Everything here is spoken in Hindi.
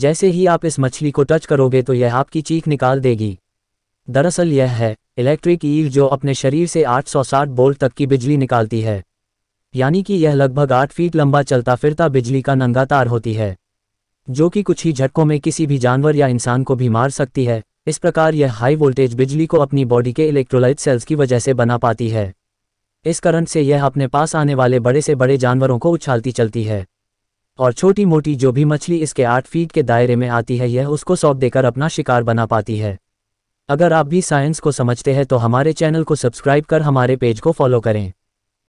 जैसे ही आप इस मछली को टच करोगे तो यह आपकी चीख निकाल देगी दरअसल यह है इलेक्ट्रिक ईव जो अपने शरीर से 860 बोल्ट तक की बिजली निकालती है यानी कि यह लगभग आठ फीट लंबा चलता फिरता बिजली का नंगा तार होती है जो कि कुछ ही झटकों में किसी भी जानवर या इंसान को भी मार सकती है इस प्रकार यह हाई वोल्टेज बिजली को अपनी बॉडी के इलेक्ट्रोलाइट सेल्स की वजह से बना पाती है इस करंट से यह अपने पास आने वाले बड़े से बड़े जानवरों को उछालती चलती है और छोटी मोटी जो भी मछली इसके आठ फीट के दायरे में आती है यह उसको सौंप देकर अपना शिकार बना पाती है अगर आप भी साइंस को समझते हैं तो हमारे चैनल को सब्सक्राइब कर हमारे पेज को फॉलो करें